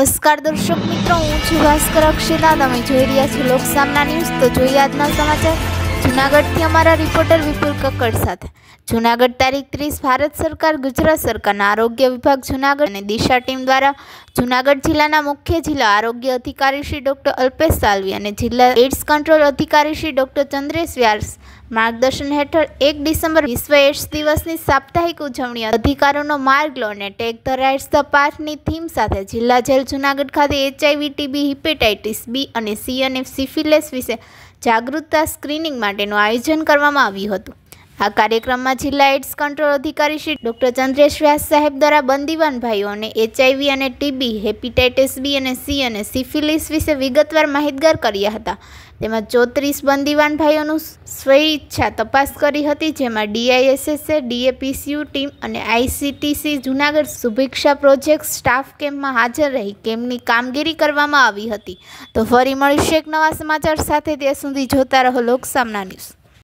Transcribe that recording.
નમસ્કાર દર્શક મિત્રો હું છું ભાસ્કર અક્ષિતા તમે જોઈ રહ્યા છો લોકસામના સામના ન્યૂઝ તો જોઈએ આજના સમાચાર જૂનાગઢથી અમારા રિપોર્ટર વિપુલ કક્કડ સાથે જૂનાગઢ તારીખ ત્રીસ ભારત સરકાર ગુજરાત સરકારના આરોગ્ય વિભાગ જૂનાગઢ અને દિશા ટીમ દ્વારા જૂનાગઢ જિલ્લાના મુખ્ય જિલ્લા આરોગ્ય અધિકારી શ્રી ડૉક્ટર અલ્પેશ સાલવી અને જિલ્લા એઇડ્સ કંટ્રોલ અધિકારી શ્રી ડૉક્ટર ચંદ્રેશ વ્યાસ માર્ગદર્શન હેઠળ એક ડિસેમ્બર વિશ્વ એડ્સ દિવસની સાપ્તાહિક ઉજવણી અધિકારોનો માર્ગ લો અને ટેક ધ રાઇટ્સ ધ પાર્થની થીમ સાથે જિલ્લા જેલ જૂનાગઢ ખાતે એચઆઈવી ટીબી હિપેટાઇટિસ બી અને સી અને સિફિલેસ વિશે જાગૃતતા સ્ક્રીનિંગ માટેનું આયોજન કરવામાં આવ્યું હતું આ કાર્યક્રમમાં જિલ્લા એડ્સ કંટ્રોલ અધિકારી શ્રી ડોક્ટર ચંદ્રેશ વ્યાસ સાહેબ દ્વારા બંદીવાન ભાઈઓને એચઆઈવી અને ટીબી હેપીટાઇટિસ બી અને સી અને સિફિલિસ વિશે વિગતવાર માહિતગાર કર્યા હતા તેમાં ચોત્રીસ બંદીવાન ભાઈઓનું સ્વૈચ્છા તપાસ કરી હતી જેમાં ડીઆઈએસએસએ ડીએપીસીયુ ટીમ અને આઈસીટીસી જુનાગઢ શુભેચ્છા પ્રોજેક્ટ સ્ટાફ કેમ્પમાં હાજર રહી કેમ્પની કામગીરી કરવામાં આવી હતી તો ફરી મળીશું એક નવા સમાચાર સાથે ત્યાં સુધી જોતા રહો લોકસામના ન્યૂઝ